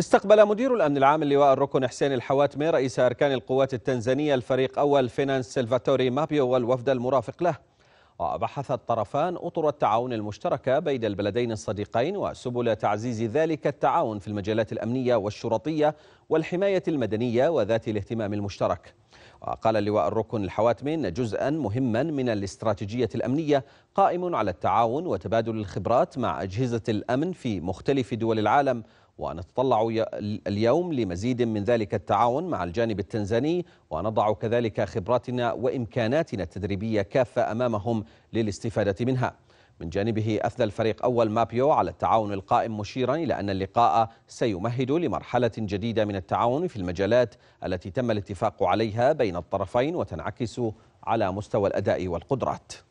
استقبل مدير الأمن العام اللواء الركن حسين الحواتمي رئيس أركان القوات التنزانية الفريق أول فينانس سلفاتوري مابيو والوفد المرافق له وبحث الطرفان أطر التعاون المشتركة بين البلدين الصديقين وسبل تعزيز ذلك التعاون في المجالات الأمنية والشرطية والحماية المدنية وذات الاهتمام المشترك وقال اللواء الركن الحواتمي أن جزءا مهما من الاستراتيجية الأمنية قائم على التعاون وتبادل الخبرات مع أجهزة الأمن في مختلف دول العالم ونتطلع اليوم لمزيد من ذلك التعاون مع الجانب التنزاني ونضع كذلك خبراتنا وإمكاناتنا التدريبية كافة أمامهم للاستفادة منها من جانبه أثنى الفريق أول مابيو على التعاون القائم مشيرا إلى أن اللقاء سيمهد لمرحلة جديدة من التعاون في المجالات التي تم الاتفاق عليها بين الطرفين وتنعكس على مستوى الأداء والقدرات